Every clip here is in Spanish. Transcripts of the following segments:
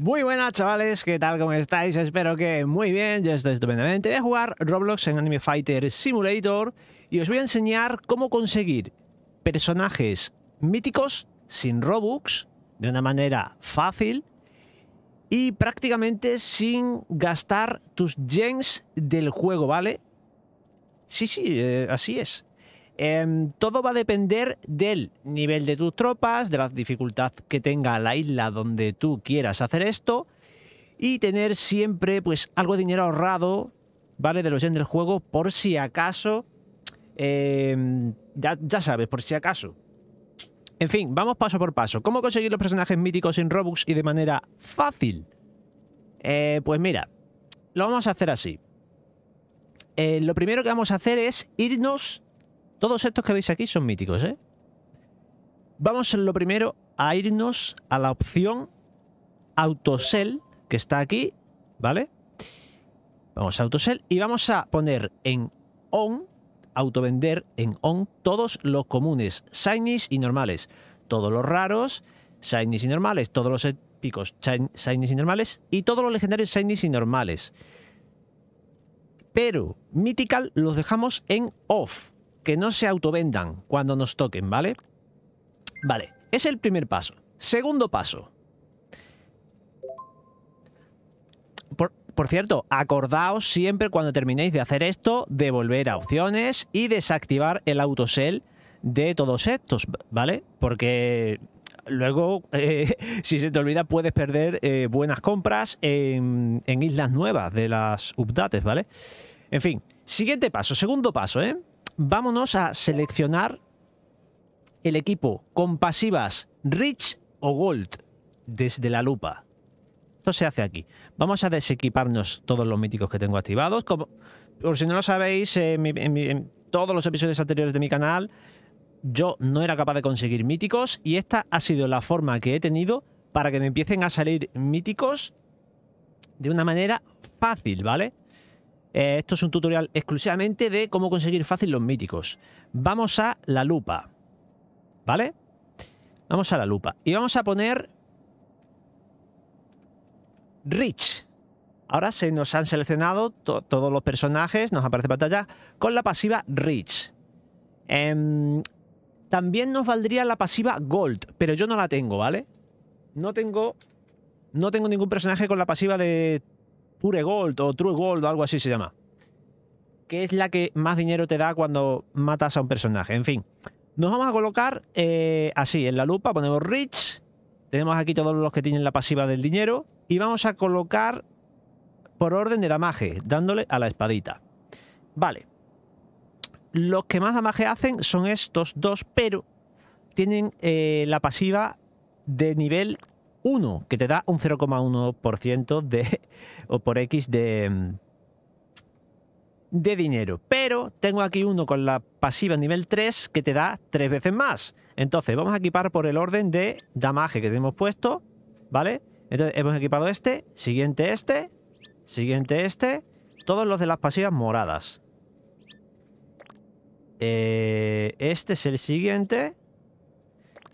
Muy buenas chavales, ¿qué tal? ¿Cómo estáis? Espero que muy bien, yo estoy estupendamente. Voy a jugar Roblox en Anime Fighter Simulator y os voy a enseñar cómo conseguir personajes míticos sin Robux de una manera fácil y prácticamente sin gastar tus gems del juego, ¿vale? Sí, sí, eh, así es. Em, todo va a depender del nivel de tus tropas, de la dificultad que tenga la isla donde tú quieras hacer esto y tener siempre pues algo de dinero ahorrado, ¿vale? De los end del juego por si acaso, em, ya, sabes, por si acaso. En fin, vamos paso por paso. ¿Cómo conseguir los personajes míticos en Robux y de manera fácil? Eh, pues mira, lo vamos a hacer así. Eh, lo primero que vamos a hacer es irnos todos estos que veis aquí son míticos, ¿eh? Vamos lo primero a irnos a la opción Autosell, que está aquí, ¿vale? Vamos a Autosell y vamos a poner en On, autovender en On, todos los comunes, signis y normales. Todos los raros, signis y normales. Todos los épicos, signis y normales. Y todos los legendarios, signis y normales. Pero Mythical los dejamos en Off que no se autovendan cuando nos toquen, ¿vale? Vale, es el primer paso. Segundo paso. Por, cierto, acordaos siempre cuando terminéis de hacer esto devolver a opciones y desactivar el autosell de todos estos, ¿vale? Porque luego, eh, si se te olvida, puedes perder eh, buenas compras en, en islas nuevas de las updates, ¿vale? En fin, siguiente paso, segundo paso, ¿eh? vámonos a seleccionar el equipo con pasivas Rich o Gold desde la lupa. Esto se hace aquí. Vamos a desequiparnos todos los míticos que tengo activados. por si no lo sabéis, eh, en todos los episodios anteriores de mi canal yo no era capaz de conseguir míticos y esta ha sido la forma que he tenido para que me empiecen a salir míticos de una manera fácil, ¿vale? Eh, esto es un tutorial exclusivamente de cómo conseguir fácil los míticos. Vamos a la lupa, ¿vale? Vamos a la lupa y vamos a poner Rich. Ahora se nos han seleccionado todos los personajes, nos aparece pantalla, con la pasiva Rich. Em, también nos valdría la pasiva Gold, pero yo no la tengo, ¿vale? No tengo, no tengo ningún personaje con la pasiva de Pure Gold o True Gold o algo así se llama. Que es la que más dinero te da cuando matas a un personaje. En fin, nos vamos a colocar eh, así, en la lupa ponemos Rich. Tenemos aquí todos los que tienen la pasiva del dinero. Y vamos a colocar por orden de damaje, dándole a la espadita. Vale. Los que más damaje hacen son estos dos, pero tienen eh, la pasiva de nivel 1, que te da un 0,1% de, o por X de, mm, de dinero. Pero tengo aquí uno con la pasiva nivel 3 que te da tres veces más. Entonces, vamos a equipar por el orden de damaje que tenemos puesto, ¿vale? Entonces, hemos equipado este, siguiente este, siguiente este, todos los de las pasivas moradas. Eh, este es el siguiente,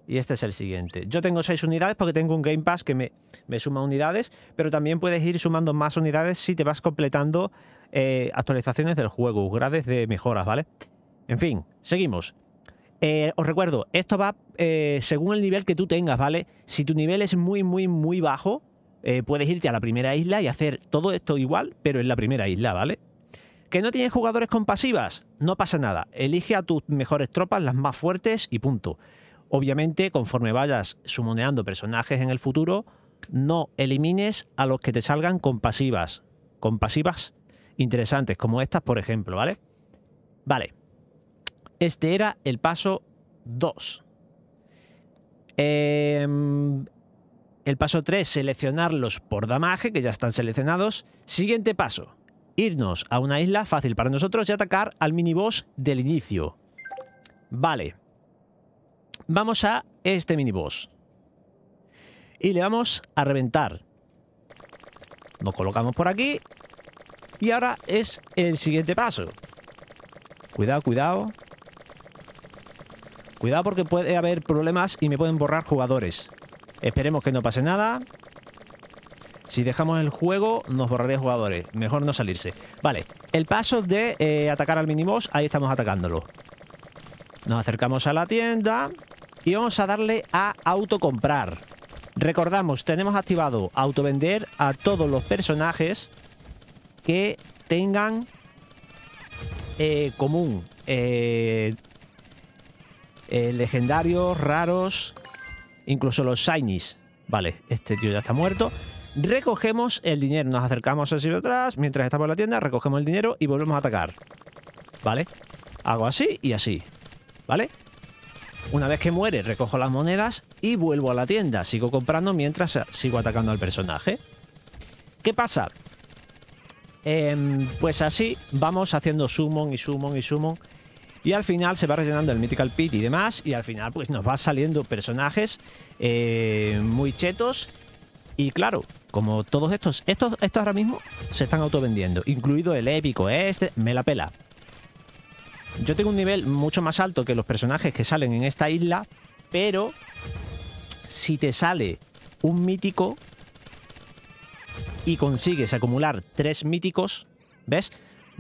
y este es el siguiente. Yo tengo 6 unidades porque tengo un Game Pass que me, suma unidades, pero también puedes ir sumando más unidades si te vas completando eh, actualizaciones del juego, grades de mejoras, ¿vale? En fin, seguimos. Eh, os recuerdo, esto va eh, según el nivel que tú tengas, ¿vale? Si tu nivel es muy, muy, muy bajo, puedes irte a la primera isla y hacer todo esto igual, pero en la primera isla, ¿vale? ¿Que no tienes jugadores con pasivas? No pasa nada. Elige a tus mejores tropas, las más fuertes y punto. Obviamente, conforme vayas sumoneando personajes en el futuro, no elimines a los que te salgan con pasivas. Con pasivas interesantes, como estas, por ejemplo, ¿vale? Vale. Este era el paso 2. Em, el paso 3, seleccionarlos por damaje, que ya están seleccionados. Siguiente paso, irnos a una isla fácil para nosotros y atacar al miniboss del inicio. Vale. Vamos a este miniboss. Y le vamos a reventar. Nos colocamos por aquí. Y ahora es el siguiente paso. Cuidado, cuidado. Cuidado porque puede haber problemas y me pueden borrar jugadores. Esperemos que no pase nada. Si dejamos el juego, nos borraría jugadores. Mejor no salirse. Vale, el paso de eh, atacar al miniboss, ahí estamos atacándolo. Nos acercamos a la tienda y vamos a darle a autocomprar. Recordamos, tenemos activado autovender a todos los personajes que tengan eh, común eh, eh, legendarios, raros, incluso los shinies. Vale, este tío ya está muerto. Recogemos el dinero, nos acercamos así atrás, mientras estamos en la tienda, recogemos el dinero y volvemos a atacar. ¿Vale? Hago así y así. ¿Vale? Una vez que muere, recojo las monedas y vuelvo a la tienda. Sigo comprando mientras sigo atacando al personaje. ¿Qué pasa? Em, pues así vamos haciendo summon y summon y summon. Y al final se va rellenando el Mythical Pit y demás. Y al final pues nos va saliendo personajes eh, muy chetos. Y claro, como todos estos, estos, estos ahora mismo se están autovendiendo. Incluido el épico este, me la pela. Yo tengo un nivel mucho más alto que los personajes que salen en esta isla, pero si te sale un mítico y consigues acumular tres míticos, ¿ves?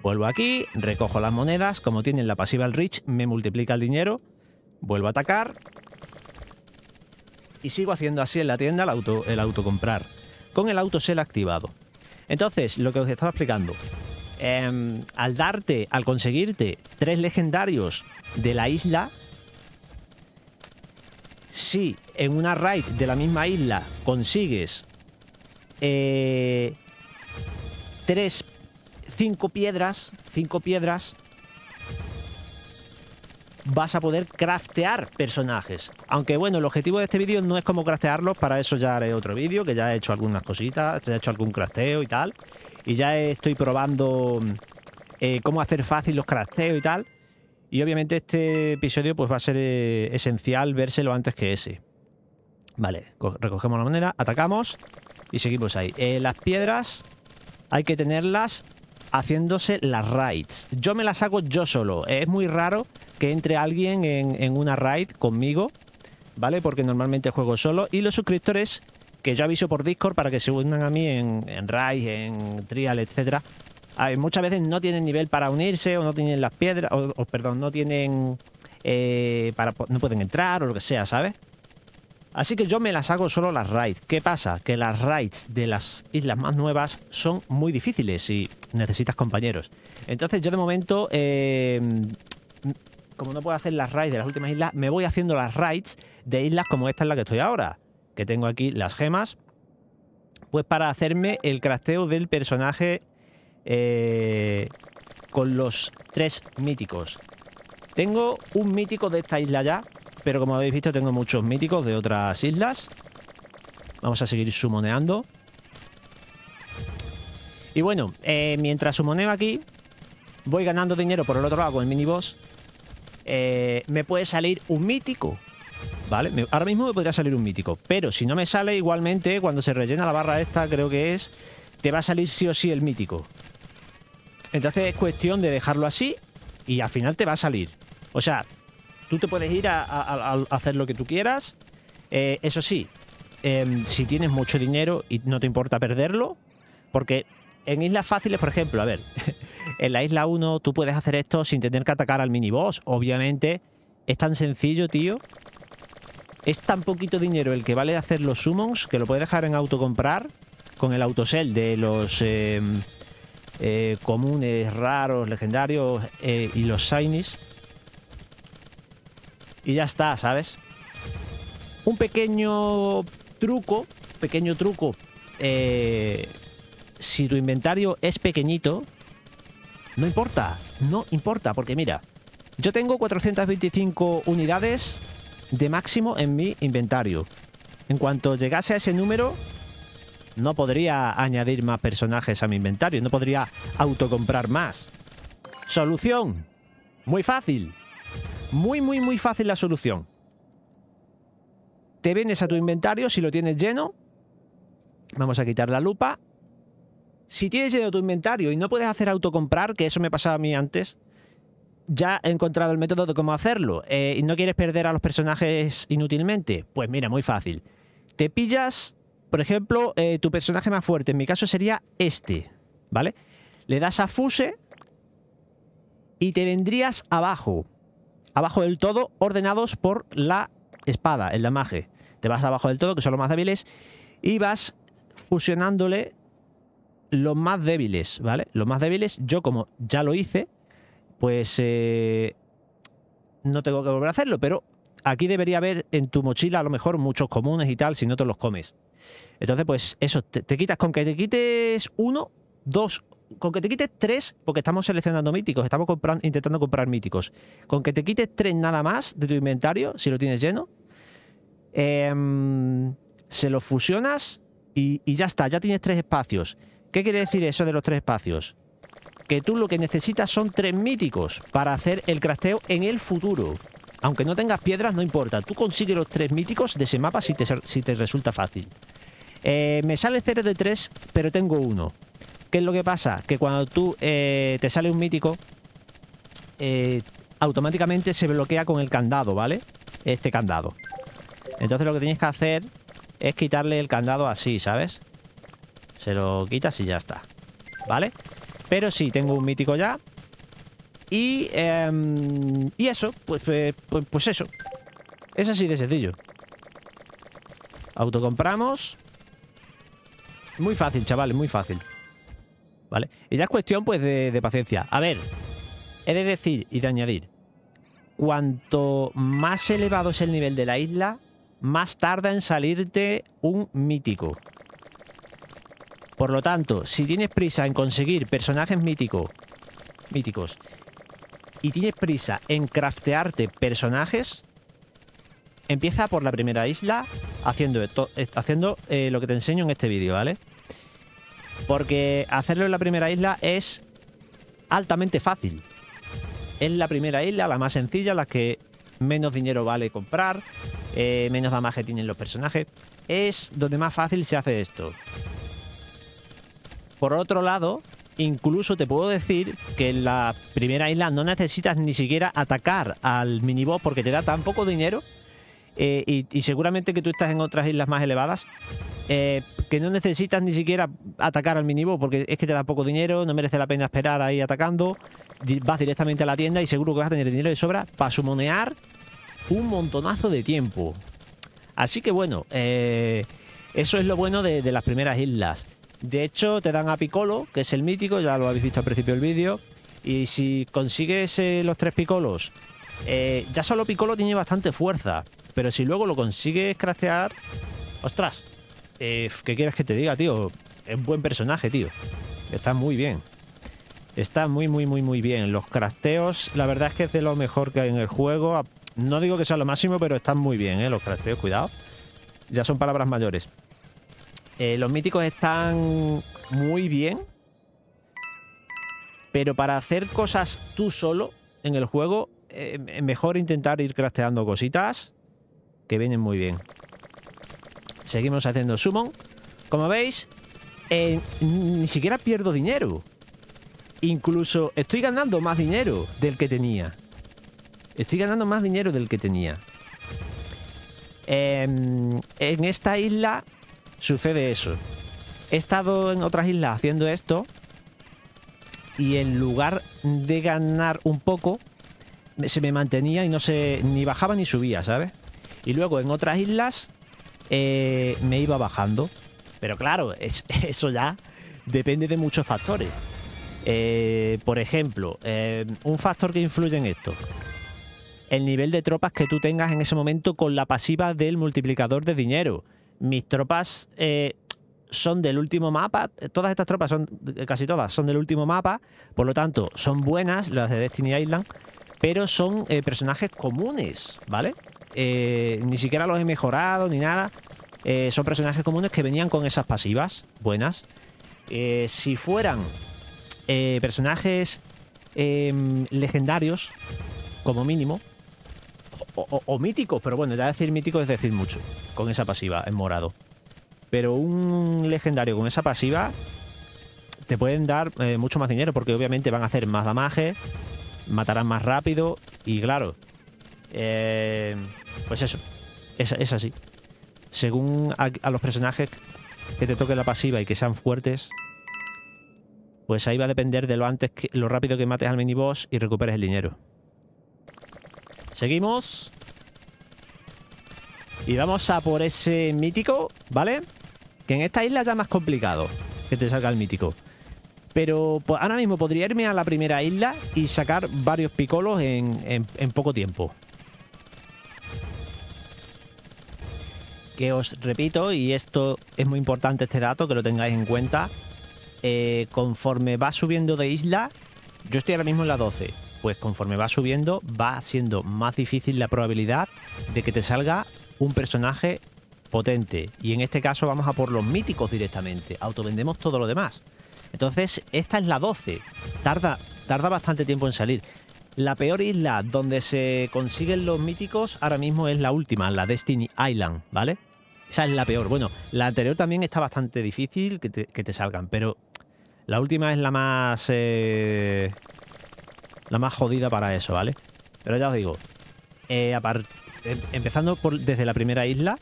Vuelvo aquí, recojo las monedas, como tienen la pasiva el Rich, me multiplica el dinero, vuelvo a atacar y sigo haciendo así en la tienda el auto, el auto comprar, con el auto activado. Entonces, lo que os estaba explicando, Em, al darte, al conseguirte tres legendarios de la isla, si en una raid de la misma isla consigues eh, tres, cinco piedras, cinco piedras, vas a poder craftear personajes. Aunque bueno, el objetivo de este vídeo no es como craftearlos, para eso ya haré otro vídeo, que ya he hecho algunas cositas, ya he hecho algún crafteo y tal y ya estoy probando eh, cómo hacer fácil los crafteos y tal. Y obviamente este episodio pues va a ser eh, esencial vérselo antes que ese. Vale, recogemos la moneda, atacamos y seguimos ahí. Eh, las piedras hay que tenerlas haciéndose las raids. Yo me las hago yo solo. Es muy raro que entre alguien en, en una raid conmigo, ¿vale? Porque normalmente juego solo. Y los suscriptores que yo aviso por Discord para que se unan a mí en, en RAID, en Trial, etcétera. Ah, muchas veces no tienen nivel para unirse o no tienen las piedras, o, perdón, no tienen eh, para no pueden entrar o lo que sea, ¿sabes? Así que yo me las hago solo las raids. ¿Qué pasa? Que las raids de las islas más nuevas son muy difíciles y necesitas compañeros. Entonces yo de momento, eh, como no puedo hacer las raids de las últimas islas, me voy haciendo las raids de islas como esta en la que estoy ahora que tengo aquí las gemas, pues para hacerme el crafteo del personaje eh, con los tres míticos. Tengo un mítico de esta isla ya, pero como habéis visto tengo muchos míticos de otras islas. Vamos a seguir sumoneando. Y bueno, eh, mientras sumoneo aquí, voy ganando dinero por el otro lado con el miniboss. Eh, me puede salir un mítico ¿vale? Ahora mismo me podría salir un mítico, pero si no me sale igualmente, cuando se rellena la barra esta, creo que es, te va a salir sí o sí el mítico. Entonces es cuestión de dejarlo así y al final te va a salir. O sea, tú te puedes ir a, hacer lo que tú quieras, eh, eso sí, em, si tienes mucho dinero y no te importa perderlo, porque en islas fáciles, por ejemplo, a ver, en la isla 1 tú puedes hacer esto sin tener que atacar al miniboss. Obviamente es tan sencillo, tío, es tan poquito dinero el que vale hacer los summons que lo puedes dejar en autocomprar con el autosell de los eh, eh, comunes, raros, legendarios eh, y los shinies. Y ya está, ¿sabes? Un pequeño truco, pequeño truco. si tu inventario es pequeñito, no importa, no importa, porque mira, yo tengo 425 unidades de máximo en mi inventario. En cuanto llegase a ese número, no podría añadir más personajes a mi inventario, no podría autocomprar más. Solución. Muy fácil. Muy, muy, muy fácil la solución. Te vienes a tu inventario, si lo tienes lleno, vamos a quitar la lupa. Si tienes lleno tu inventario y no puedes hacer autocomprar, que eso me pasaba a mí antes, ya he encontrado el método de cómo hacerlo. Eh, y ¿No quieres perder a los personajes inútilmente? Pues mira, muy fácil. Te pillas, por ejemplo, eh, tu personaje más fuerte. En mi caso sería este, ¿vale? Le das a Fuse y te vendrías abajo. Abajo del todo, ordenados por la espada, el damaje. Te vas abajo del todo, que son los más débiles, y vas fusionándole los más débiles, ¿vale? Los más débiles, yo como ya lo hice, pues eh, no tengo que volver a hacerlo, pero aquí debería haber en tu mochila a lo mejor muchos comunes y tal, si no te los comes. Entonces, pues eso, te, quitas con que te quites uno, dos con que te quites tres, porque estamos seleccionando míticos, estamos intentando comprar míticos. Con que te quites tres nada más de tu inventario, si lo tienes lleno, em, se los fusionas y, ya está, ya tienes tres espacios. ¿Qué quiere decir eso de los tres espacios? que tú lo que necesitas son tres míticos para hacer el crafteo en el futuro. Aunque no tengas piedras, no importa. Tú consigues los tres míticos de ese mapa si te, si te resulta fácil. Eh, me sale 0 de tres, pero tengo uno. ¿Qué es lo que pasa? Que cuando tú eh, te sale un mítico, eh, automáticamente se bloquea con el candado, ¿vale? Este candado. Entonces lo que tienes que hacer es quitarle el candado así, ¿sabes? Se lo quitas y ya está. ¿Vale? Pero sí, tengo un mítico ya. Y, em, y eso, pues, pues, pues, eso. Es así de sencillo. Autocompramos. Muy fácil, chavales, muy fácil. ¿Vale? Y ya es cuestión, pues, de, de paciencia. A ver, he de decir y de añadir. Cuanto más elevado es el nivel de la isla, más tarda en salirte un mítico. Por lo tanto, si tienes prisa en conseguir personajes míticos, míticos y tienes prisa en craftearte personajes, empieza por la primera isla haciendo, eh, haciendo eh, lo que te enseño en este vídeo, ¿vale? Porque hacerlo en la primera isla es altamente fácil. Es la primera isla, la más sencilla, la que menos dinero vale comprar, eh, menos damaje tienen los personajes. Es donde más fácil se hace esto. Por otro lado, incluso te puedo decir que en la primera isla no necesitas ni siquiera atacar al miniboss porque te da tan poco dinero. Eh, y, seguramente que tú estás en otras islas más elevadas. Eh, que no necesitas ni siquiera atacar al miniboss porque es que te da poco dinero, no merece la pena esperar ahí atacando. Vas directamente a la tienda y seguro que vas a tener dinero de sobra para sumonear un montonazo de tiempo. Así que bueno, eh, eso es lo bueno de las primeras islas. De hecho, te dan a Piccolo, que es el mítico, ya lo habéis visto al principio del vídeo. Y si consigues eh, los tres picolos eh, ya solo Piccolo tiene bastante fuerza. Pero si luego lo consigues craftear, ostras, eh, ¿qué quieres que te diga, tío? Es un buen personaje, tío. Está muy bien. Está muy, muy, muy, muy bien. Los crafteos, la verdad es que es de lo mejor que hay en el juego. No digo que sea lo máximo, pero están muy bien, ¿eh? Los crafteos, cuidado. Ya son palabras mayores. Eh, los míticos están muy bien. Pero para hacer cosas tú solo en el juego, eh, mejor intentar ir crafteando cositas que vienen muy bien. Seguimos haciendo summon. Como veis, eh, ni siquiera pierdo dinero. Incluso estoy ganando más dinero del que tenía. Estoy ganando más dinero del que tenía. Em, en esta isla sucede eso. He estado en otras islas haciendo esto y en lugar de ganar un poco, se me mantenía y no se ni bajaba ni subía, ¿sabes? Y luego en otras islas eh, me iba bajando. Pero claro, eso ya depende de muchos factores. Eh, por ejemplo, eh, un factor que influye en esto. El nivel de tropas que tú tengas en ese momento con la pasiva del multiplicador de dinero. Mis tropas eh, son del último mapa. Todas estas tropas son, eh, casi todas, son del último mapa. Por lo tanto, son buenas las de Destiny Island, pero son eh, personajes comunes, ¿vale? ni siquiera los he mejorado ni nada. son personajes comunes que venían con esas pasivas buenas. si fueran personajes em, legendarios, como mínimo, o, mítico míticos, pero bueno, ya decir mítico es decir mucho, con esa pasiva en morado. Pero un legendario con esa pasiva te pueden dar eh, mucho más dinero porque obviamente van a hacer más damaje, matarán más rápido y claro, eh, pues eso, es, así. Según a, los personajes que te toque la pasiva y que sean fuertes, pues ahí va a depender de lo antes que, lo rápido que mates al miniboss y recuperes el dinero. Seguimos. Y vamos a por ese mítico, ¿vale? Que en esta isla ya es más complicado que te salga el mítico. Pero pues, ahora mismo podría irme a la primera isla y sacar varios picolos en, poco tiempo. Que os repito, y esto es muy importante este dato, que lo tengáis en cuenta. Eh, conforme va subiendo de isla, yo estoy ahora mismo en la 12 pues conforme va subiendo va siendo más difícil la probabilidad de que te salga un personaje potente. Y en este caso vamos a por los míticos directamente. Autovendemos todo lo demás. Entonces, esta es la 12. Tarda, tarda bastante tiempo en salir. La peor isla donde se consiguen los míticos ahora mismo es la última, la Destiny Island, ¿vale? Esa es la peor. Bueno, la anterior también está bastante difícil que te, salgan, pero la última es la más... Eh, la más jodida para eso, ¿vale? Pero ya os digo, eh, eh, empezando desde la primera isla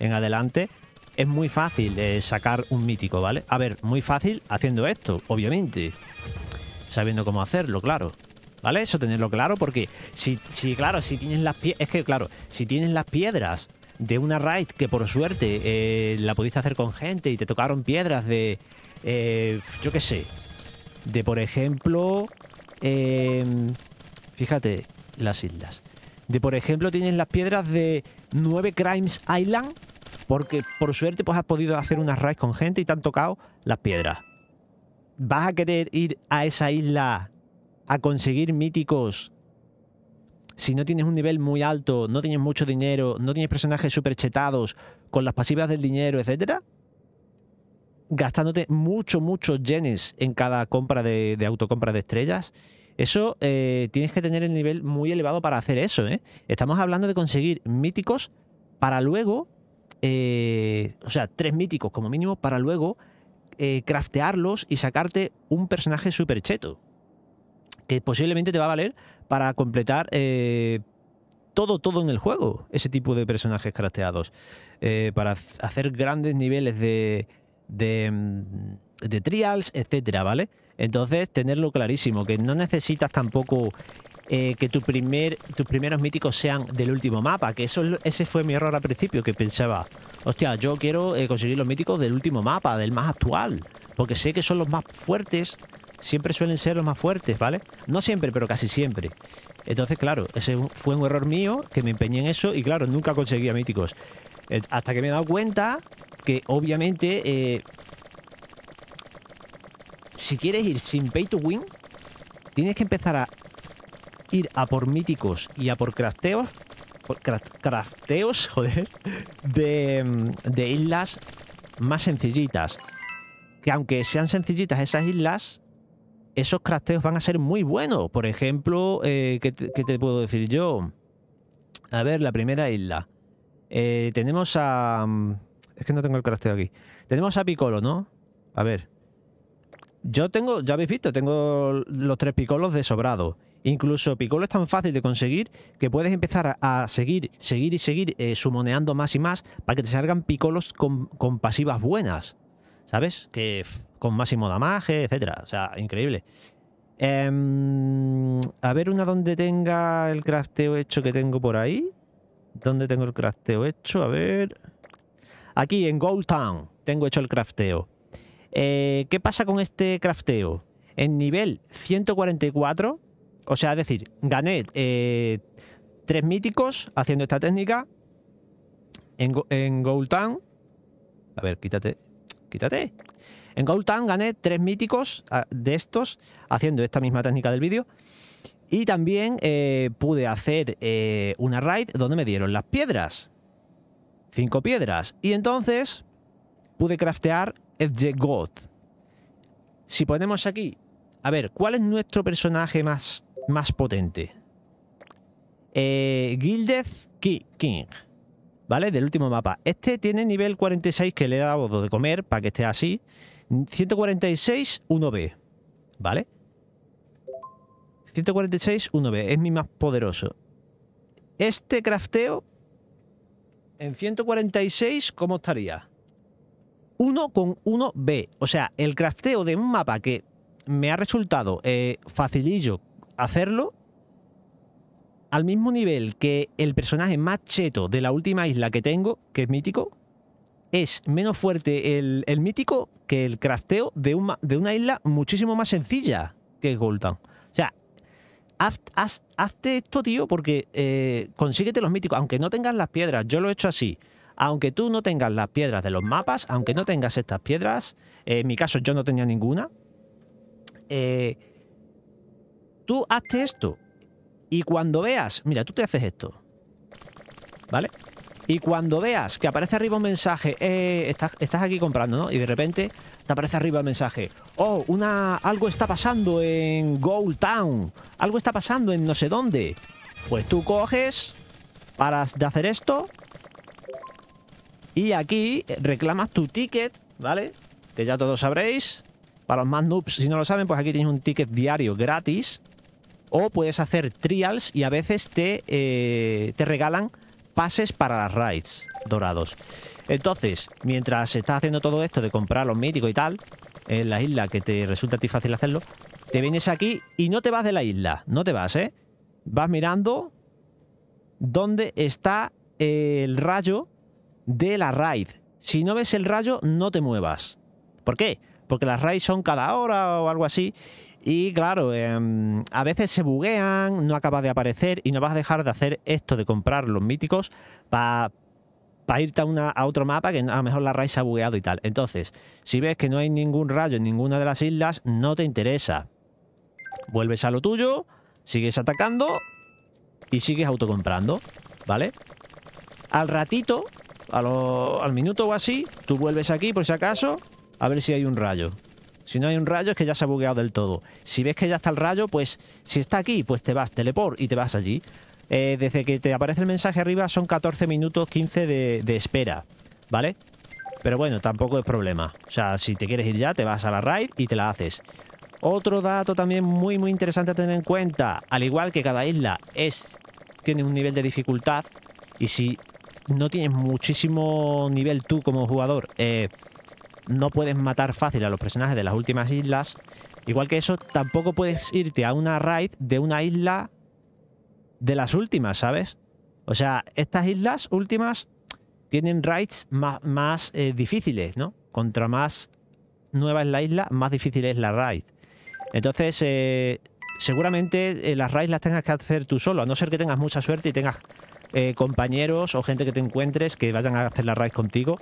en adelante, es muy fácil eh, sacar un mítico, ¿vale? A ver, muy fácil haciendo esto, obviamente. Sabiendo cómo hacerlo, claro. ¿Vale? Eso tenerlo claro porque si, si claro, si tienes las piedras... Es que, claro, si tienes las piedras de una raid que por suerte la pudiste hacer con gente y te tocaron piedras de... yo qué sé. De, por ejemplo, eh, fíjate las islas. De por ejemplo, tienes las piedras de 9 Crimes Island, porque por suerte pues has podido hacer unas raids con gente y te han tocado las piedras. ¿Vas a querer ir a esa isla a conseguir míticos si no tienes un nivel muy alto, no tienes mucho dinero, no tienes personajes super chetados, con las pasivas del dinero, etcétera? gastándote mucho, muchos yenes en cada compra de, de autocompra de estrellas. Eso eh, tienes que tener el nivel muy elevado para hacer eso. ¿eh? Estamos hablando de conseguir míticos para luego, eh, o sea, tres míticos como mínimo, para luego eh, craftearlos y sacarte un personaje super cheto. Que posiblemente te va a valer para completar todo, todo en el juego. Ese tipo de personajes crafteados. para hacer grandes niveles de, Mm, de, trials, etcétera, ¿vale? Entonces, tenerlo clarísimo, que no necesitas tampoco eh, que tu primer, tus primeros míticos sean del último mapa, que eso ese fue mi error al principio, que pensaba, hostia, yo quiero eh, conseguir los míticos del último mapa, del más actual, porque sé que son los más fuertes, siempre suelen ser los más fuertes, ¿vale? No siempre, pero casi siempre. Entonces, claro, ese fue un error mío, que me empeñé en eso y claro, nunca conseguía míticos. Eh, hasta que me he dado cuenta que obviamente eh, si quieres ir sin pay to win, tienes que empezar a ir a por míticos y a por crafteos, por crafteos, joder, de, de islas más sencillitas. Que aunque sean sencillitas esas islas, esos crafteos van a ser muy buenos. Por ejemplo, eh, ¿qué, te, puedo decir yo? A ver, la primera isla. Eh, tenemos a... Es que no tengo el crafteo aquí. Tenemos a Piccolo, ¿no? A ver. Yo tengo, ya habéis visto, tengo los tres picolos de sobrado. Incluso Piccolo es tan fácil de conseguir que puedes empezar a seguir, seguir y seguir eh, sumoneando más y más para que te salgan picolos con, pasivas buenas. ¿Sabes? Que con máximo damaje, etcétera. O sea, increíble. Em, a ver una donde tenga el crafteo hecho que tengo por ahí. ¿Dónde tengo el crafteo hecho? A ver. Aquí en Gold Town tengo hecho el crafteo. Eh, ¿Qué pasa con este crafteo? En nivel 144, o sea, es decir, gané eh, tres míticos haciendo esta técnica en, Gold Town. A ver, quítate, quítate. En Gold Town gané tres míticos ah, de estos haciendo esta misma técnica del vídeo. Y también eh, pude hacer una raid donde me dieron las piedras cinco piedras. Y entonces pude craftear Edge God. Si ponemos aquí, a ver, ¿cuál es nuestro personaje más, más potente? Eh, Gilded King, ¿vale? Del último mapa. Este tiene nivel 46 que le he dado de comer para que esté así. 146, 1B, ¿vale? 146, 1B, es mi más poderoso. Este crafteo en 146, ¿cómo estaría? 1 con 1B. O sea, el crafteo de un mapa que me ha resultado eh, facilillo hacerlo al mismo nivel que el personaje más cheto de la última isla que tengo, que es mítico, es menos fuerte el, mítico que el crafteo de una, de una isla muchísimo más sencilla que Golden hazte esto, tío, porque eh, consíguete los míticos, aunque no tengas las piedras, yo lo he hecho así. Aunque tú no tengas las piedras de los mapas, aunque no tengas estas piedras, eh, en mi caso yo no tenía ninguna, eh, tú hazte esto. Y cuando veas, mira, tú te haces esto. ¿Vale? Y cuando veas que aparece arriba un mensaje, eh, estás, aquí comprando, ¿no? Y de repente te aparece arriba el mensaje, oh, una, algo está pasando en Gold Town, algo está pasando en no sé dónde. Pues tú coges, paras de hacer esto y aquí reclamas tu ticket, ¿vale? Que ya todos sabréis. Para los más noobs, si no lo saben, pues aquí tienes un ticket diario gratis. O puedes hacer trials y a veces te, eh, te regalan pases para las raids dorados. Entonces, mientras estás haciendo todo esto de comprar los míticos y tal, en la isla que te resulta difícil ti fácil hacerlo, te vienes aquí y no te vas de la isla, no te vas, ¿eh? Vas mirando dónde está el rayo de la raid. Si no ves el rayo, no te muevas. ¿Por qué? Porque las raids son cada hora o algo así y claro, em, a veces se buguean, no acaba de aparecer y no vas a dejar de hacer esto de comprar los míticos para irte a, una, a, otro mapa que a lo mejor la raíz se ha bugueado y tal. Entonces, si ves que no hay ningún rayo en ninguna de las islas, no te interesa. Vuelves a lo tuyo, sigues atacando y sigues autocomprando, ¿vale? Al ratito, al minuto o así, tú vuelves aquí por si acaso, a ver si hay un rayo. Si no hay un rayo es que ya se ha bugueado del todo. Si ves que ya está el rayo, pues si está aquí, pues te vas teleport y te vas allí. Eh, desde que te aparece el mensaje arriba son 14 minutos 15 de, espera, ¿vale? Pero bueno, tampoco es problema. O sea, si te quieres ir ya, te vas a la raid y te la haces. Otro dato también muy muy interesante a tener en cuenta, al igual que cada isla es tiene un nivel de dificultad y si no tienes muchísimo nivel tú como jugador, eh, no puedes matar fácil a los personajes de las últimas islas. Igual que eso, tampoco puedes irte a una raid de una isla de las últimas, ¿sabes? O sea, estas islas últimas tienen raids más, eh, difíciles, ¿no? Contra más nueva es la isla, más difícil es la raid. Entonces, eh, seguramente eh, las raids las tengas que hacer tú solo, a no ser que tengas mucha suerte y tengas compañeros o gente que te encuentres que vayan a hacer la raid contigo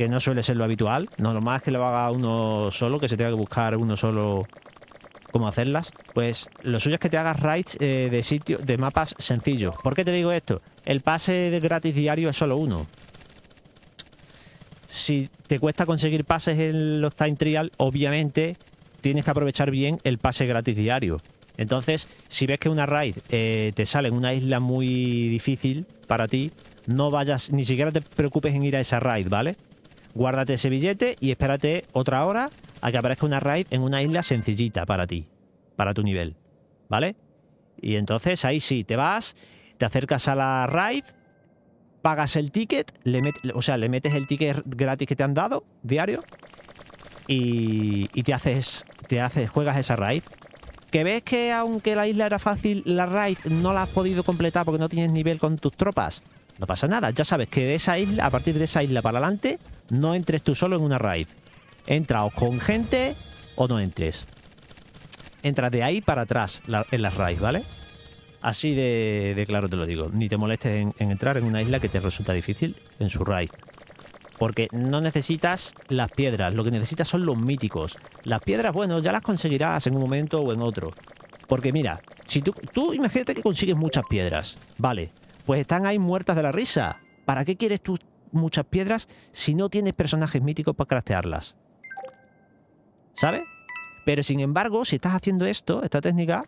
que no suele ser lo habitual. No, lo más que lo haga uno solo, que se tenga que buscar uno solo cómo hacerlas. Pues lo suyo es que te hagas raids eh, de sitio, de mapas sencillos. ¿Por qué te digo esto? El pase de gratis diario es solo uno. Si te cuesta conseguir pases en los time trial, obviamente tienes que aprovechar bien el pase gratis diario. Entonces, si ves que una raid eh, te sale en una isla muy difícil para ti, no vayas, ni siquiera te preocupes en ir a esa raid, ¿vale? guárdate ese billete y espérate otra hora a que aparezca una raid en una isla sencillita para ti, para tu nivel, ¿vale? Y entonces ahí sí, te vas, te acercas a la raid, pagas el ticket, le o sea, le metes el ticket gratis que te han dado, diario, y, y te haces, te haces, juegas esa raid. Que ves que aunque la isla era fácil, la raid no la has podido completar porque no tienes nivel con tus tropas. No pasa nada, ya sabes que de esa isla, a partir de esa isla para adelante, no entres tú solo en una raid. Entraos con gente o no entres. Entra de ahí para atrás en las raids, ¿vale? Así de, claro te lo digo. Ni te molestes en, entrar en una isla que te resulta difícil en su raid. Porque no necesitas las piedras, lo que necesitas son los míticos. Las piedras, bueno, ya las conseguirás en un momento o en otro. Porque mira, si tú, tú imagínate que consigues muchas piedras, ¿vale? Pues están ahí muertas de la risa. ¿Para qué quieres tú muchas piedras si no tienes personajes míticos para craftearlas. ¿Sabes? Pero sin embargo, si estás haciendo esto, esta técnica,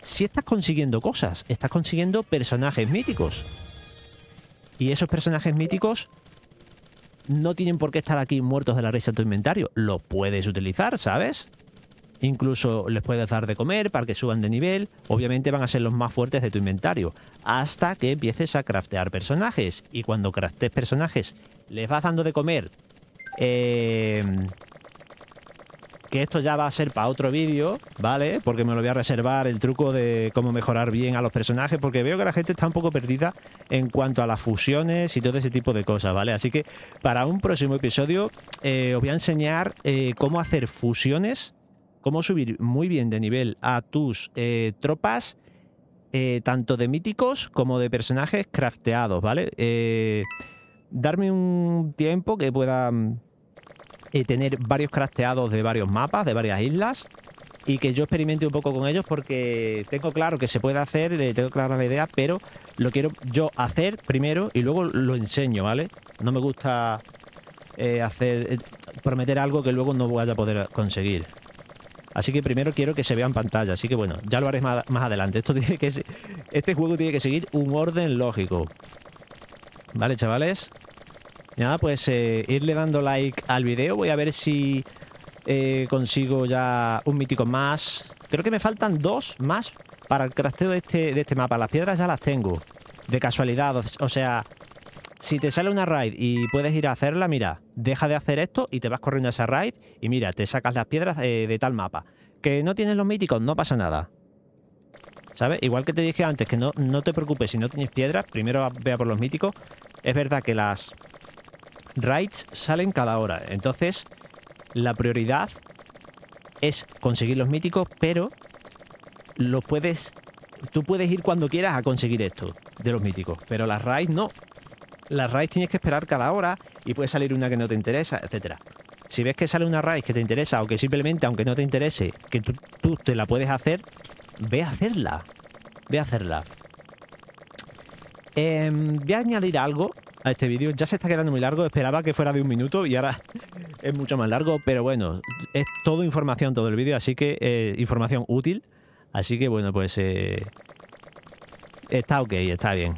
si estás consiguiendo cosas, estás consiguiendo personajes míticos. Y esos personajes míticos no tienen por qué estar aquí muertos de la risa en tu inventario. lo puedes utilizar, ¿sabes? Incluso les puedes dar de comer para que suban de nivel. Obviamente van a ser los más fuertes de tu inventario. Hasta que empieces a craftear personajes. Y cuando craftes personajes, les vas dando de comer. Eh, que esto ya va a ser para otro vídeo, ¿vale? Porque me lo voy a reservar el truco de cómo mejorar bien a los personajes, porque veo que la gente está un poco perdida en cuanto a las fusiones y todo ese tipo de cosas, ¿vale? Así que para un próximo episodio eh, os voy a enseñar eh, cómo hacer fusiones cómo subir muy bien de nivel a tus eh, tropas, eh, tanto de míticos como de personajes crafteados, ¿vale? Eh, darme un tiempo que pueda mm, tener varios crafteados de varios mapas, de varias islas, y que yo experimente un poco con ellos porque tengo claro que se puede hacer, tengo clara la idea, pero lo quiero yo hacer primero y luego lo enseño, ¿vale? No me gusta hacer prometer algo que luego no vaya a poder conseguir. Así que primero quiero que se vea en pantalla. Así que bueno, ya lo haré más, adelante. Esto tiene que, este juego tiene que seguir un orden lógico. Vale, chavales. Nada, pues eh, irle dando like al video. Voy a ver si eh, consigo ya un mítico más. Creo que me faltan dos más para el crafteo de este, de este mapa. Las piedras ya las tengo. De casualidad, o sea, si te sale una raid y puedes ir a hacerla, mira, deja de hacer esto y te vas corriendo a esa raid y mira, te sacas las piedras eh, de, tal mapa. Que no tienes los míticos, no pasa nada. ¿Sabes? Igual que te dije antes, que no, no te preocupes si no tienes piedras, primero vea por los míticos. Es verdad que las raids salen cada hora, entonces la prioridad es conseguir los míticos, pero los puedes... Tú puedes ir cuando quieras a conseguir esto de los míticos, pero las raids no, la raíz tienes que esperar cada hora y puede salir una que no te interesa, etcétera. Si ves que sale una raíz que te interesa o que simplemente, aunque no te interese, que tú, te la puedes hacer, ve a hacerla. Ve a hacerla. Em, voy a añadir algo a este vídeo. Ya se está quedando muy largo. Esperaba que fuera de un minuto y ahora es mucho más largo. Pero bueno, es todo información, todo el vídeo. Así que eh, información útil. Así que bueno, pues eh, está ok, está bien.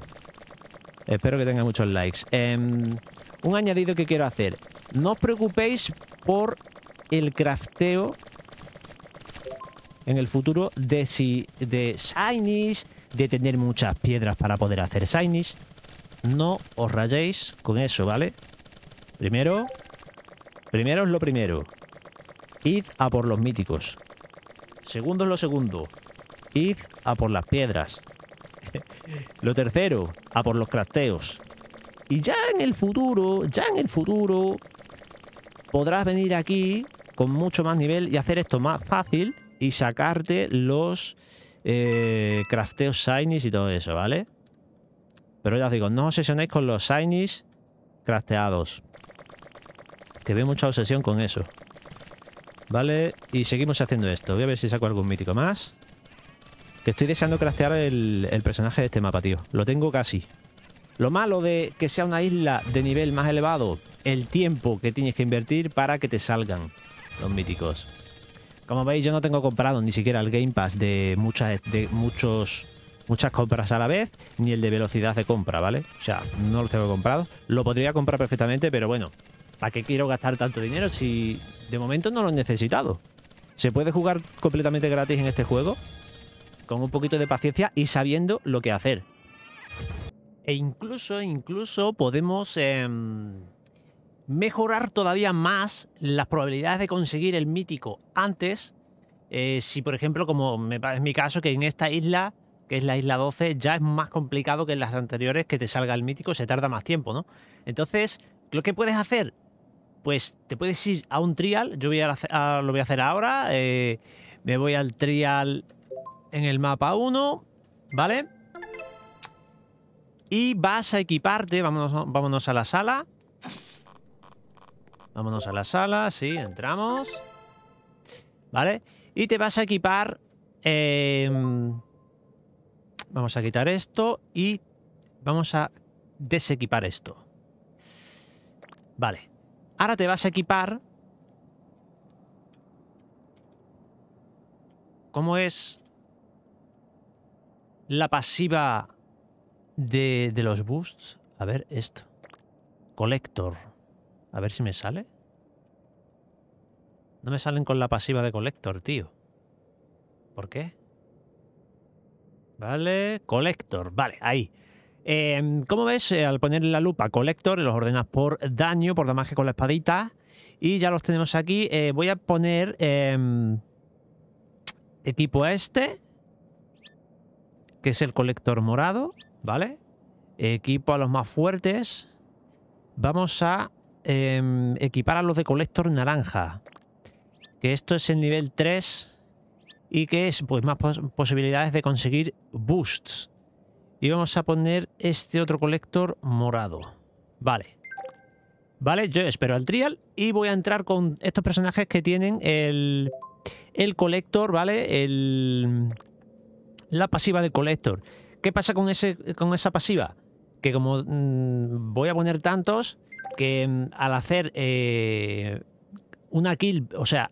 Espero que tenga muchos likes. Em, un añadido que quiero hacer. No os preocupéis por el crafteo en el futuro de, si, de shinies, de tener muchas piedras para poder hacer shinies. No os rayéis con eso, ¿vale? Primero, primero es lo primero. Id a por los míticos. Segundo es lo segundo. Id a por las piedras. Lo tercero, a por los crafteos. Y ya en el futuro, ya en el futuro, podrás venir aquí con mucho más nivel y hacer esto más fácil y sacarte los eh, crafteos shinies y todo eso, ¿vale? Pero ya os digo, no os obsesionéis con los shinies crafteados. Que veo mucha obsesión con eso. ¿Vale? Y seguimos haciendo esto. Voy a ver si saco algún mítico más. Que estoy deseando craftear el, personaje de este mapa, tío. Lo tengo casi. Lo malo de que sea una isla de nivel más elevado, el tiempo que tienes que invertir para que te salgan los míticos. Como veis, yo no tengo comprado ni siquiera el Game Pass de muchas, de muchos, muchas compras a la vez, ni el de velocidad de compra, ¿vale? O sea, no lo tengo comprado. Lo podría comprar perfectamente, pero bueno, ¿para qué quiero gastar tanto dinero si de momento no lo he necesitado? ¿Se puede jugar completamente gratis en este juego? con un poquito de paciencia y sabiendo lo que hacer. E incluso, incluso podemos em, mejorar todavía más las probabilidades de conseguir el mítico antes. Eh, si, por ejemplo, como es mi caso, que en esta isla, que es la isla 12, ya es más complicado que en las anteriores que te salga el mítico, se tarda más tiempo, ¿no? Entonces, lo que puedes hacer, pues te puedes ir a un trial, yo voy a, lo voy a hacer ahora, eh, me voy al trial en el mapa 1, ¿vale? Y vas a equiparte, vámonos, vámonos a la sala. Vámonos a la sala, sí, entramos. ¿Vale? Y te vas a equipar... Em, vamos a quitar esto y vamos a desequipar esto. Vale. Ahora te vas a equipar... ¿Cómo es? la pasiva de, de los boosts. A ver, esto. Collector. A ver si me sale. No me salen con la pasiva de Collector, tío. ¿Por qué? Vale, Collector. Vale, ahí. Em, como ves, eh, al poner la lupa Collector, los ordenas por daño, por que con la espadita. Y ya los tenemos aquí. Eh, voy a poner em, equipo a este que es el colector morado, ¿vale? Equipo a los más fuertes. Vamos a em, equipar a los de colector naranja. Que esto es el nivel 3 y que es pues más posibilidades de conseguir boosts. Y vamos a poner este otro colector morado. Vale. Vale, yo espero al trial y voy a entrar con estos personajes que tienen el, el colector, ¿vale? El, la pasiva de Collector. ¿Qué pasa con, ese, con esa pasiva? Que como mm, voy a poner tantos, que mm, al hacer eh, una kill, o sea,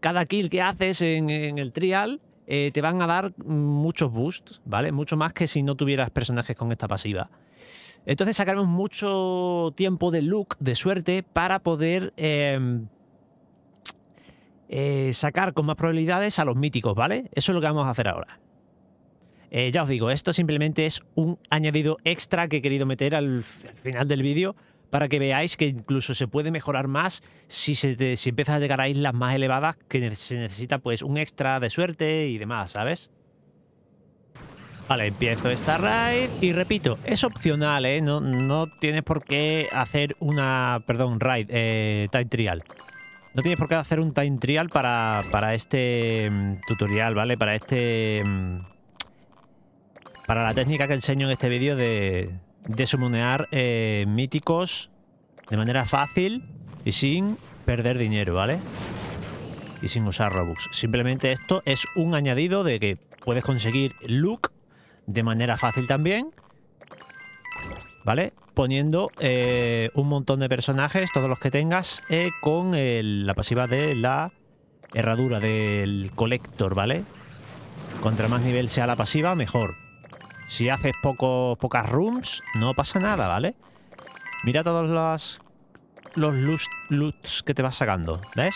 cada kill que haces en, el trial, eh, te van a dar muchos boosts, ¿vale? Mucho más que si no tuvieras personajes con esta pasiva. Entonces sacaremos mucho tiempo de look, de suerte, para poder em, eh, sacar con más probabilidades a los míticos, ¿vale? Eso es lo que vamos a hacer ahora. Eh, ya os digo, esto simplemente es un añadido extra que he querido meter al, final del vídeo para que veáis que incluso se puede mejorar más si, se empiezas a llegar a islas más elevadas que se necesita pues un extra de suerte y demás, ¿sabes? Vale, empiezo esta raid y repito, es opcional, ¿eh? No, no tienes por qué hacer una, perdón, raid, eh, time trial. No tienes por qué hacer un time trial para, para este mm, tutorial, ¿vale? Para este mm, para la técnica que enseño en este vídeo de, de sumonear eh, míticos de manera fácil y sin perder dinero, ¿vale? Y sin usar Robux. Simplemente esto es un añadido de que puedes conseguir look de manera fácil también, ¿vale? Poniendo eh, un montón de personajes, todos los que tengas, eh, con la pasiva de la herradura del colector, ¿vale? Contra más nivel sea la pasiva, mejor. Si haces pocas rooms, no pasa nada, ¿vale? Mira todos los, los loots, que te vas sacando, ¿ves?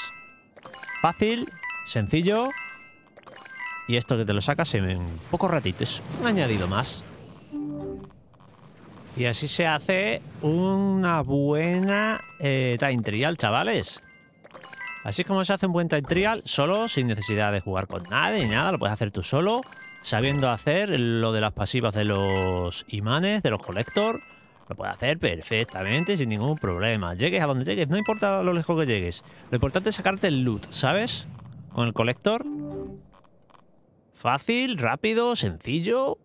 Fácil, sencillo. Y esto que te lo sacas en pocos ratitos. Un añadido más. Y así se hace una buena eh, time trial, chavales. Así es como se hace un buen time trial, solo, sin necesidad de jugar con nadie ni nada, lo puedes hacer tú solo sabiendo hacer lo de las pasivas de los imanes, de los collector Lo puede hacer perfectamente, sin ningún problema. Llegues a donde llegues, no importa lo lejos que llegues. Lo importante es sacarte el loot, ¿sabes? Con el colector. Fácil, rápido, sencillo.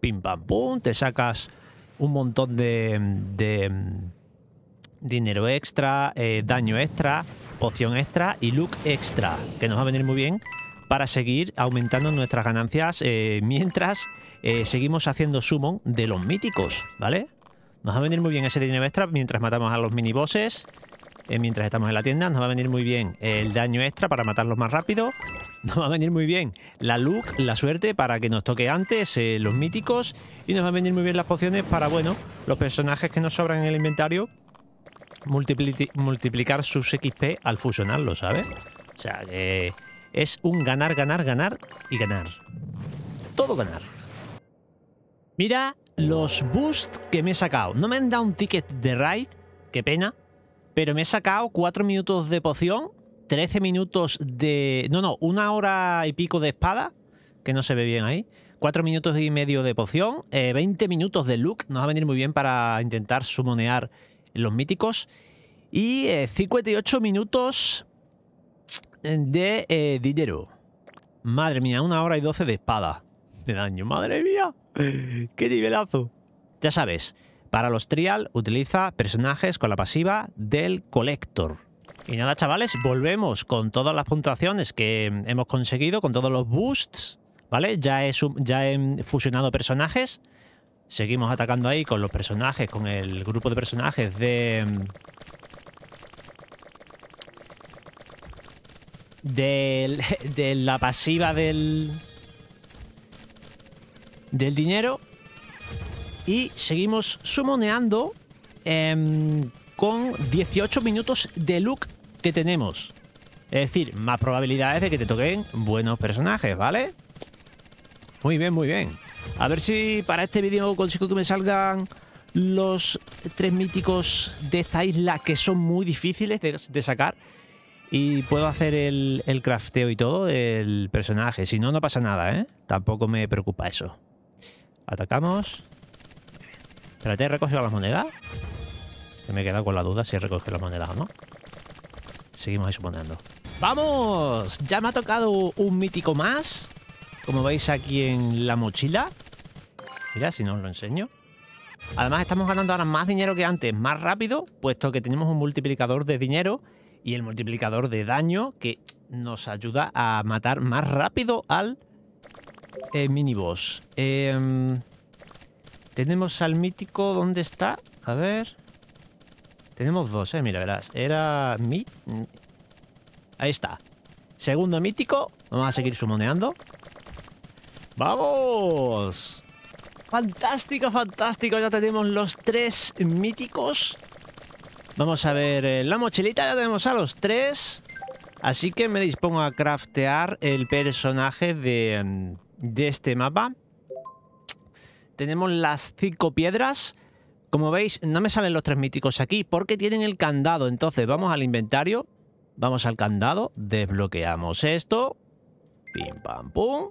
Pim pam pum, te sacas un montón de, de dinero extra, eh, daño extra, poción extra y look extra, que nos va a venir muy bien para seguir aumentando nuestras ganancias eh, mientras eh, seguimos haciendo summon de los míticos, ¿vale? Nos va a venir muy bien ese dinero extra mientras matamos a los minibosses, eh, mientras estamos en la tienda. Nos va a venir muy bien el daño extra para matarlos más rápido. Nos va a venir muy bien la luz, la suerte para que nos toque antes eh, los míticos. Y nos van a venir muy bien las pociones para, bueno, los personajes que nos sobran en el inventario multiplicar sus XP al fusionarlo, ¿sabes? O sea, que es un ganar, ganar, ganar y ganar. Todo ganar. Mira los boosts que me he sacado. No me han dado un ticket de raid, qué pena, pero me he sacado 4 minutos de poción, 13 minutos de... No, no, una hora y pico de espada, que no se ve bien ahí. 4 minutos y medio de poción, 20 eh, minutos de look, nos va a venir muy bien para intentar sumonear los míticos. Y 58 eh, minutos de eh, dinero. Madre mía, una hora y doce de espada de daño. ¡Madre mía! ¡Qué nivelazo! Ya sabes, para los trial utiliza personajes con la pasiva del Collector. Y nada, chavales, volvemos con todas las puntuaciones que hemos conseguido, con todos los boosts, ¿vale? Ya es ya he fusionado personajes. Seguimos atacando ahí con los personajes, con el grupo de personajes de, de la pasiva del, del dinero. Y seguimos sumoneando em, con 18 minutos de look que tenemos. Es decir, más probabilidades de que te toquen buenos personajes, ¿vale? Muy bien, muy bien. A ver si para este vídeo consigo que me salgan los tres míticos de esta isla que son muy difíciles de sacar. Y puedo hacer el, crafteo y todo del personaje. Si no, no pasa nada, ¿eh? Tampoco me preocupa eso. Atacamos. Espérate, ¿he recogido las monedas? Que me he quedado con la duda si he recogido las monedas o no. Seguimos ahí suponiendo. ¡Vamos! Ya me ha tocado un mítico más. Como veis aquí en la mochila. Mira, si no os lo enseño. Además estamos ganando ahora más dinero que antes, más rápido, puesto que tenemos un multiplicador de dinero y el multiplicador de daño que nos ayuda a matar más rápido al eh, miniboss. Em, tenemos al mítico, ¿dónde está? A ver... Tenemos dos, eh, mira, verás. Era mi... Ahí está. Segundo mítico. Vamos a seguir sumoneando. ¡Vamos! Fantástico, fantástico. Ya tenemos los tres míticos. Vamos a ver, eh, la mochilita ya tenemos a los tres. Así que me dispongo a craftear el personaje de, em, de este mapa. Tenemos las cinco piedras. Como veis, no me salen los tres míticos aquí porque tienen el candado. Entonces, vamos al inventario. Vamos al candado. Desbloqueamos esto. Pim, pam, pum.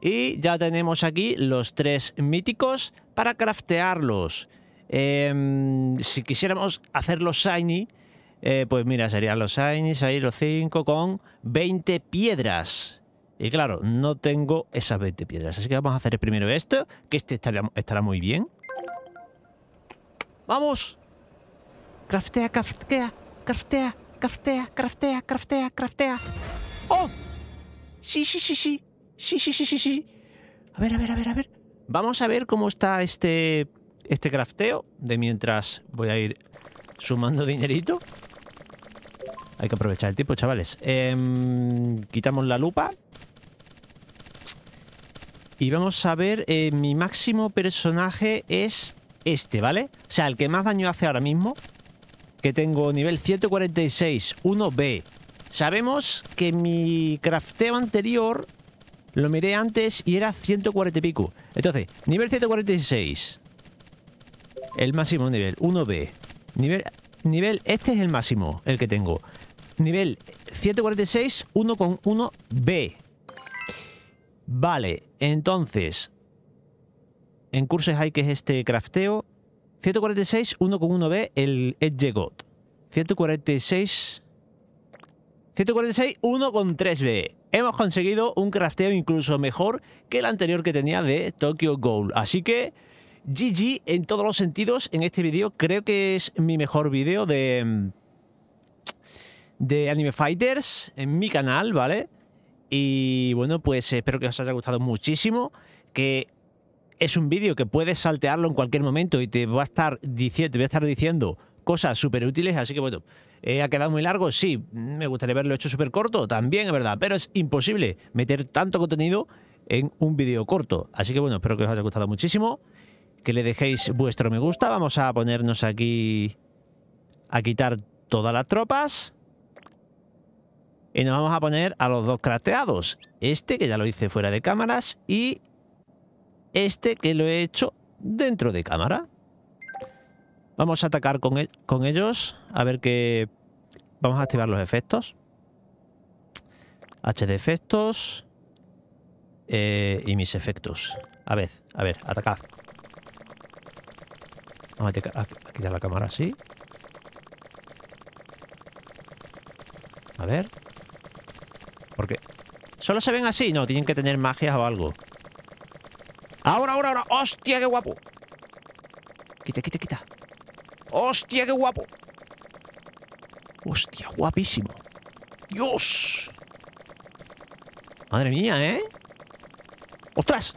Y ya tenemos aquí los tres míticos para craftearlos. Em, si quisiéramos hacer los shiny, eh, pues mira, serían los shiny ahí, los 5 con 20 piedras. Y claro, no tengo esas 20 piedras. Así que vamos a hacer primero esto, que este estará, estará muy bien. ¡Vamos! Craftea, craftea, craftea, craftea, craftea, craftea, craftea. ¡Oh! Sí, sí, sí, sí. Sí, sí, sí, sí, sí. A ver, a ver, a ver, a ver. Vamos a ver cómo está este este crafteo. De mientras voy a ir sumando dinerito. Hay que aprovechar el tiempo, chavales. Em, quitamos la lupa. Y vamos a ver, eh, mi máximo personaje es este, ¿vale? O sea, el que más daño hace ahora mismo. Que tengo nivel 146, 1B. Sabemos que mi crafteo anterior lo miré antes y era 140 y pico. Entonces, nivel 146, el máximo nivel, 1B. Nivel, nivel, este es el máximo, el que tengo. Nivel 146, 1,1B. Vale, entonces... En cursos hay que es este crafteo. 146, 1,1B, el Edge God. 146... 146, 1,3B. Hemos conseguido un crafteo incluso mejor que el anterior que tenía de Tokyo Gold. Así que... GG en todos los sentidos en este vídeo. Creo que es mi mejor vídeo de, de Anime Fighters en mi canal, ¿vale? Y bueno, pues espero que os haya gustado muchísimo. Que es un vídeo que puedes saltearlo en cualquier momento y te va a estar, te voy a estar diciendo cosas súper útiles, así que bueno, eh, ¿ha quedado muy largo? Sí, me gustaría verlo hecho súper corto, también es verdad, pero es imposible meter tanto contenido en un vídeo corto, así que bueno, espero que os haya gustado muchísimo que le dejéis vuestro me gusta. Vamos a ponernos aquí a quitar todas las tropas. Y nos vamos a poner a los dos crateados Este que ya lo hice fuera de cámaras y este que lo he hecho dentro de cámara. Vamos a atacar con, ellos. A ver qué... Vamos a activar los efectos. H de efectos. Eh, y mis efectos. A ver, a ver, atacad. Vamos a, quitar la cámara así. A ver. Porque solo se ven así. No, tienen que tener magia o algo. Ahora, ahora, ahora. ¡Hostia, qué guapo! Quita, quita, quita. ¡Hostia, qué guapo! ¡Hostia, guapísimo! ¡Dios! Madre mía, ¿eh? ¡Ostras!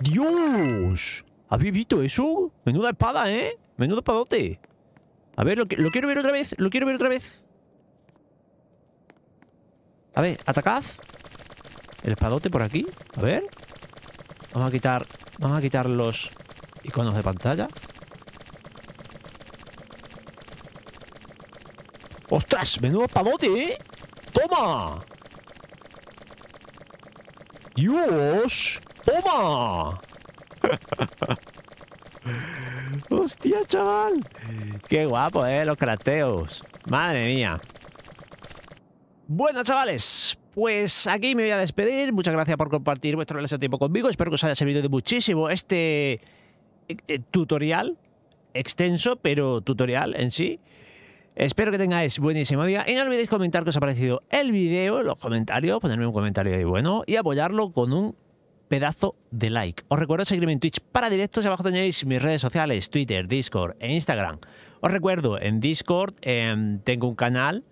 ¡Dios! ¿Habéis visto eso? Menuda espada, ¿eh? Menudo espadote. A ver, lo, quiero ver otra vez. Lo quiero ver otra vez. A ver, atacad. El espadote por aquí. A ver. Vamos a quitar... Vamos a quitar los iconos de pantalla. ¡Ostras! ¡Menudo espadote, eh! ¡Toma! ¡Dios! ¡Toma! Hostia, chaval. Qué guapo, eh, los crateos. Madre mía. Bueno, chavales, pues aquí me voy a despedir. Muchas gracias por compartir vuestro de tiempo conmigo. Espero que os haya servido de muchísimo este eh, eh, tutorial extenso, pero tutorial en sí. Espero que tengáis buenísimo día y no olvidéis comentar qué os ha parecido el vídeo, los comentarios, ponerme un comentario ahí bueno y apoyarlo con un pedazo de like. Os recuerdo seguirme en Twitch para directos abajo tenéis mis redes sociales, Twitter, Discord e Instagram. Os recuerdo, en Discord em, tengo un canal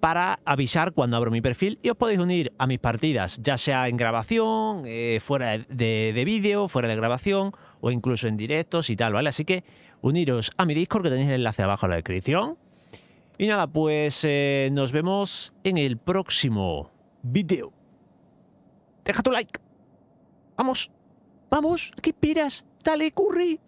para avisar cuando abro mi perfil y os podéis unir a mis partidas, ya sea en grabación, eh, fuera de, vídeo, fuera de grabación o incluso en directos y tal, ¿vale? Así que uniros a mi Discord que tenéis el enlace abajo en la descripción. Y nada, pues eh, nos vemos en el próximo vídeo. Deja tu like. Vamos, vamos, ¿qué piras? Dale, Curry.